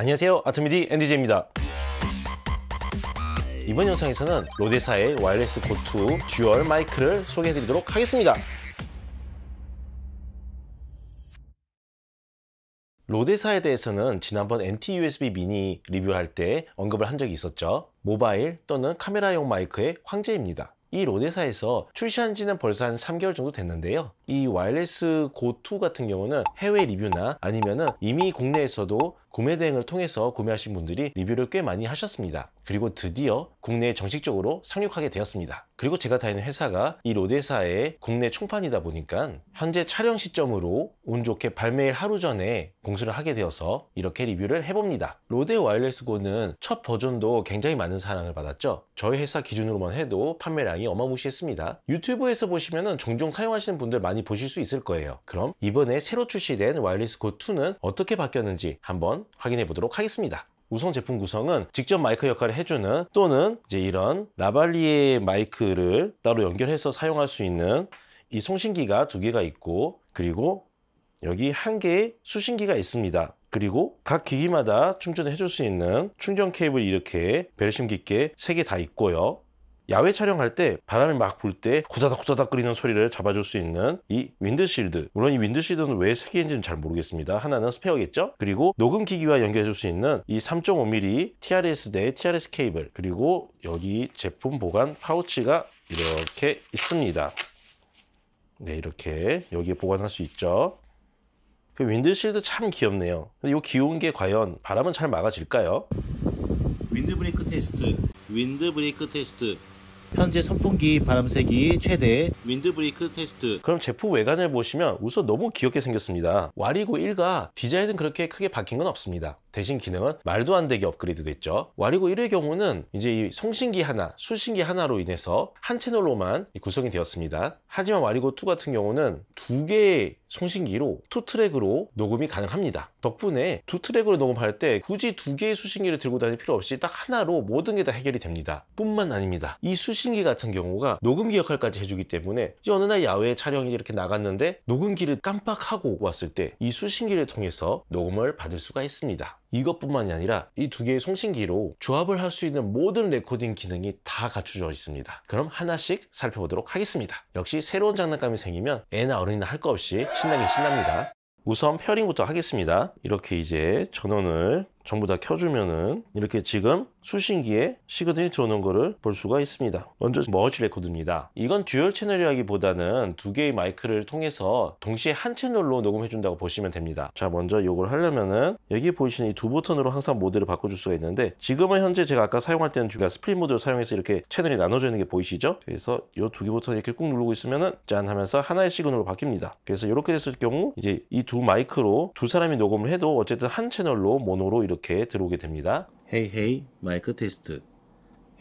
안녕하세요 아트미디 엔디제입니다 이번 영상에서는 로데사의 와이어리스 고투 듀얼 마이크를 소개해드리도록 하겠습니다 로데사에 대해서는 지난번 NT-USB 미니 리뷰할 때 언급을 한 적이 있었죠 모바일 또는 카메라용 마이크의 황제입니다 이로데사에서 출시한 지는 벌써 한 3개월 정도 됐는데요. 이와일레스 고2 같은 경우는 해외 리뷰나 아니면은 이미 국내에서도 구매 대행을 통해서 구매하신 분들이 리뷰를 꽤 많이 하셨습니다. 그리고 드디어 국내에 정식적으로 상륙하게 되었습니다. 그리고 제가 다니는 회사가 이 로데사의 국내 총판이다 보니까 현재 촬영 시점으로 운 좋게 발매일 하루 전에 공수를 하게 되어서 이렇게 리뷰를 해봅니다. 로데 와일리스 고는 첫 버전도 굉장히 많은 사랑을 받았죠. 저희 회사 기준으로만 해도 판매량이 어마무시했습니다. 유튜브에서 보시면 종종 사용하시는 분들 많이 보실 수 있을 거예요. 그럼 이번에 새로 출시된 와일리스 고2는 어떻게 바뀌었는지 한번 확인해 보도록 하겠습니다. 우선 제품 구성은 직접 마이크 역할을 해주는 또는 이제 이런 라발리에 마이크를 따로 연결해서 사용할 수 있는 이 송신기가 두 개가 있고 그리고 여기 한 개의 수신기가 있습니다. 그리고 각 기기마다 충전 해줄 수 있는 충전 케이블 이렇게 배려심 깊게 세 개 다 있고요. 야외 촬영할 때 바람이 막 불 때구자닥구자닥 끓이는 소리를 잡아줄 수 있는 이 윈드실드 물론 이 윈드실드는 왜세 개인지는 잘 모르겠습니다 하나는 스페어겠죠 그리고 녹음 기기와 연결해줄 수 있는 이 3.5mm TRS 대 TRS 케이블 그리고 여기 제품 보관 파우치가 이렇게 있습니다 네 이렇게 여기에 보관할 수 있죠 그 윈드실드 참 귀엽네요 근데 이 귀여운 게 과연 바람은 잘 막아질까요? 윈드브레이크 테스트 윈드브레이크 테스트 현재 선풍기 바람세기 최대 윈드브레이크 테스트 그럼 제품 외관을 보시면 우선 너무 귀엽게 생겼습니다 와리고 1가 디자인은 그렇게 크게 바뀐 건 없습니다 대신 기능은 말도 안 되게 업그레이드 됐죠 와리고 1의 경우는 이제 이 송신기 하나 수신기 하나로 인해서 한 채널로만 구성이 되었습니다 하지만 와리고 2 같은 경우는 두 개의 송신기로 투 트랙으로 녹음이 가능합니다. 덕분에 투 트랙으로 녹음할 때 굳이 두 개의 수신기를 들고 다닐 필요 없이 딱 하나로 모든 게 다 해결이 됩니다. 뿐만 아닙니다. 이 수신기 같은 경우가 녹음기 역할까지 해주기 때문에 어느 날 야외 촬영이 이렇게 나갔는데 녹음기를 깜빡하고 왔을 때 이 수신기를 통해서 녹음을 받을 수가 있습니다. 이것뿐만이 아니라 이 두 개의 송신기로 조합을 할 수 있는 모든 레코딩 기능이 다갖춰져 있습니다. 그럼 하나씩 살펴보도록 하겠습니다. 역시 새로운 장난감이 생기면 애나 어른이나 할 거 없이 신나긴 신납니다. 우선 페어링부터 하겠습니다. 이렇게 이제 전원을 전부 다 켜주면은 이렇게 지금 수신기에 시그널이 들어오는 거를 볼 수가 있습니다. 먼저 머지 레코드입니다. 이건 듀얼 채널이라기보다는 두 개의 마이크를 통해서 동시에 한 채널로 녹음해 준다고 보시면 됩니다. 자 먼저 이걸 하려면은 여기 보이시는 이 두 버튼으로 항상 모드를 바꿔줄 수가 있는데 지금은 현재 제가 아까 사용할 때는 주가 스플릿 모드를 사용해서 이렇게 채널이 나눠져 있는 게 보이시죠? 그래서 이 두 개 버튼 을 이렇게 꾹 누르고 있으면은 짠 하면서 하나의 시그널로 바뀝니다. 그래서 이렇게 됐을 경우 이제 이 두 마이크로 두 사람이 녹음을 해도 어쨌든 한 채널로 모노로 이렇게 이렇게 들어오게 됩니다. 헤이 헤이 마이크 테스트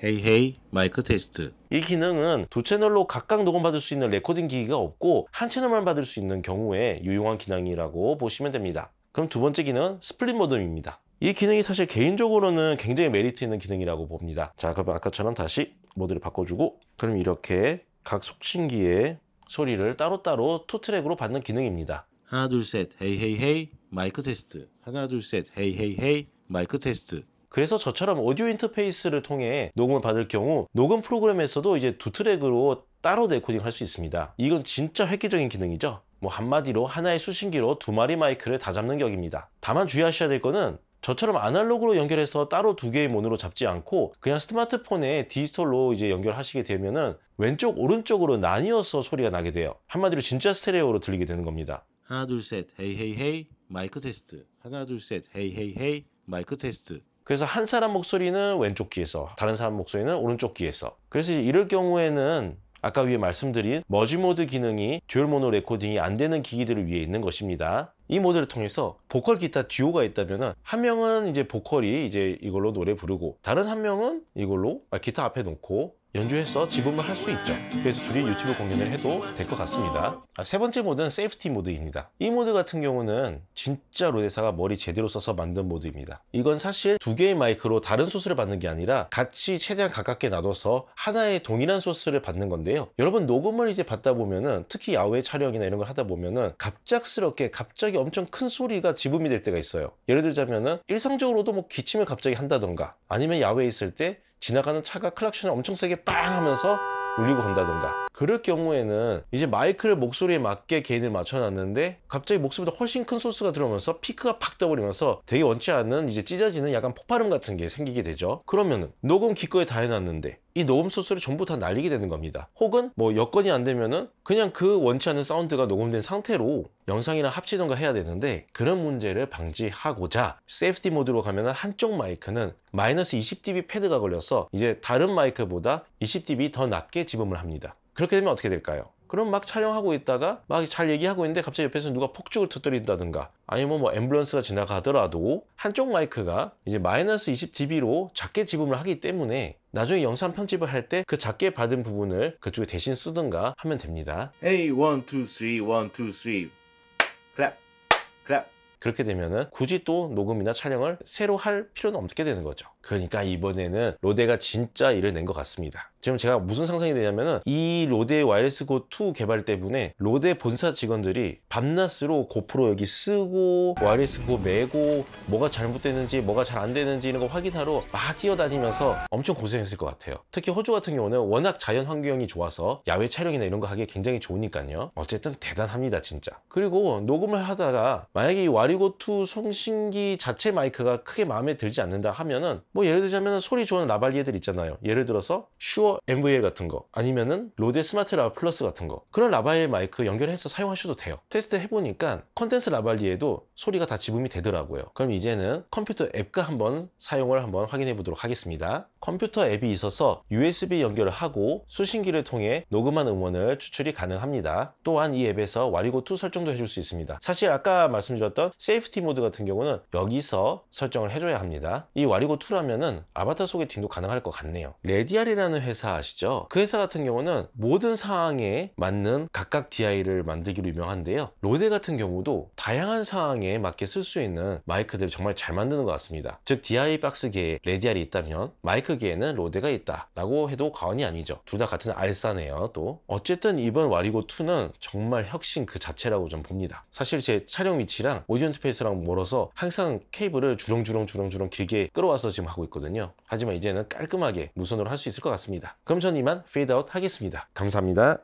헤이 헤이 마이크 테스트 이 기능은 두 채널로 각각 녹음받을 수 있는 레코딩 기기가 없고 한 채널만 받을 수 있는 경우에 유용한 기능이라고 보시면 됩니다. 그럼 두 번째 기능은 스플릿 모듬입니다. 이 기능이 사실 개인적으로는 굉장히 메리트 있는 기능이라고 봅니다. 자 그럼 아까처럼 다시 모드를 바꿔주고 그럼 이렇게 각 속신기의 소리를 따로따로 투트랙으로 받는 기능입니다. 하나 둘셋 헤이 헤이 헤이 마이크 테스트 하나 둘셋 헤이 헤이 헤이 마이크 테스트 그래서 저처럼 오디오 인터페이스를 통해 녹음을 받을 경우 녹음 프로그램에서도 이제 두 트랙으로 따로 데코딩 할 수 있습니다 이건 진짜 획기적인 기능이죠 뭐 한마디로 하나의 수신기로 두 마리 마이크를 다 잡는 격입니다 다만 주의하셔야 될 거는 저처럼 아날로그로 연결해서 따로 두 개의 모노로 잡지 않고 그냥 스마트폰에 디지털로 이제 연결하시게 되면은 왼쪽 오른쪽으로 나뉘어서 소리가 나게 돼요 한마디로 진짜 스테레오로 들리게 되는 겁니다 하나 둘셋 헤이 헤이 헤이 마이크 테스트 하나 둘셋 헤이 헤이 헤이 마이크 테스트 그래서 한 사람 목소리는 왼쪽 귀에서 다른 사람 목소리는 오른쪽 귀에서 그래서 이럴 경우에는 아까 위에 말씀드린 머지 모드 기능이 듀얼 모노 레코딩이 안 되는 기기들을 위해 있는 것입니다. 이모드를 통해서 보컬 기타 듀오가 있다면 한 명은 이제 보컬이 이제 이걸로 노래 부르고 다른 한 명은 이걸로 아, 기타 앞에 놓고 연주해서 지분을 할 수 있죠 그래서 둘이 유튜브 공연을 해도 될 것 같습니다 아, 세 번째 모드는 세이프티 모드입니다 이 모드 같은 경우는 진짜 로데사가 머리 제대로 써서 만든 모드입니다 이건 사실 두 개의 마이크로 다른 소스를 받는 게 아니라 같이 최대한 가깝게 놔둬서 하나의 동일한 소스를 받는 건데요 여러분 녹음을 이제 받다 보면은 특히 야외 촬영이나 이런 걸 하다 보면은 갑작스럽게 갑자기 엄청 큰 소리가 지붐이 될 때가 있어요 예를 들자면은 일상적으로도 뭐 기침을 갑자기 한다던가 아니면 야외에 있을 때 지나가는 차가 클락션을 엄청 세게 빵 하면서 울리고 간다던가 그럴 경우에는 이제 마이크를 목소리에 맞게 게인을 맞춰놨는데 갑자기 목소리보다 훨씬 큰 소스가 들어오면서 피크가 팍 떠버리면서 되게 원치 않는 이제 찢어지는 약간 폭발음 같은 게 생기게 되죠 그러면은 녹음 기꺼이 다 해놨는데 이 녹음 소스를 전부 다 날리게 되는 겁니다 혹은 뭐 여건이 안 되면은 그냥 그 원치 않는 사운드가 녹음된 상태로 영상이랑 합치던가 해야 되는데 그런 문제를 방지하고자 세이프티 모드로 가면은 한쪽 마이크는 마이너스 20dB 패드가 걸려서 이제 다른 마이크보다 20dB 더 낮게 지범을 합니다 그렇게 되면 어떻게 될까요? 그럼 막 촬영하고 있다가 막 잘 얘기하고 있는데 갑자기 옆에서 누가 폭죽을 터뜨린다든가 아니면 뭐, 뭐 앰뷸런스가 지나가더라도 한쪽 마이크가 이제 마이너스 20dB로 작게 지음을 하기 때문에 나중에 영상 편집을 할 때 그 작게 받은 부분을 그쪽에 대신 쓰든가 하면 됩니다. Hey, one, two, three, one, two, three. Clap, clap. 그렇게 되면은 굳이 또 녹음이나 촬영을 새로 할 필요는 없게 되는 거죠. 그러니까 이번에는 로데가 진짜 일을 낸 것 같습니다. 지금 제가 무슨 상상이 되냐면은 이 로데 와이어리스 고2 개발 때문에 로데 본사 직원들이 밤낮으로 고프로 여기 쓰고 와이어리스 고 메고 뭐가 잘못됐는지 뭐가 잘 안 되는지 이런 거 확인하러 막 뛰어다니면서 엄청 고생했을 것 같아요. 특히 호주 같은 경우는 워낙 자연 환경이 좋아서 야외 촬영이나 이런 거 하기 굉장히 좋으니까요. 어쨌든 대단합니다 진짜. 그리고 녹음을 하다가 만약에 이 와리고2 송신기 자체 마이크가 크게 마음에 들지 않는다 하면은 뭐 예를 들자면 소리 좋은 라발리에들 있잖아요. 예를 들어서 슈어 MVL 같은 거 아니면은 로데 스마트 라바 플러스 같은 거 그런 라바에 마이크 연결해서 사용하셔도 돼요. 테스트 해보니까 컨덴스 라발리에도 소리가 다 지분이 되더라고요. 그럼 이제는 컴퓨터 앱과 한번 사용을 한번 확인해 보도록 하겠습니다. 컴퓨터 앱이 있어서 USB 연결을 하고 수신기를 통해 녹음한 음원을 추출이 가능합니다. 또한 이 앱에서 와리고2 설정도 해줄 수 있습니다. 사실 아까 말씀드렸던 세이프티 모드 같은 경우는 여기서 설정을 해줘야 합니다. 이 와리고2라면은 아바타 소개팅도 가능할 것 같네요. 레디알이라는 회사 아시죠? 그 회사 같은 경우는 모든 상황에 맞는 각각 DI를 만들기로 유명한데요. 로데 같은 경우도 다양한 상황에 맞게 쓸 수 있는 마이크들을 정말 잘 만드는 것 같습니다. 즉 DI 박스계에 레디알이 있다면 마이크 크기에는 로데가 있다 라고 해도 과언이 아니죠 둘 다 같은 알싸네요 또 어쨌든 이번 와리고2는 정말 혁신 그 자체라고 좀 봅니다 사실 제 촬영 위치랑 오디언 스페이스랑 멀어서 항상 케이블을 주렁주렁 주렁주렁 길게 끌어와서 지금 하고 있거든요 하지만 이제는 깔끔하게 무선으로 할 수 있을 것 같습니다 그럼 전 이만 페이드아웃 하겠습니다 감사합니다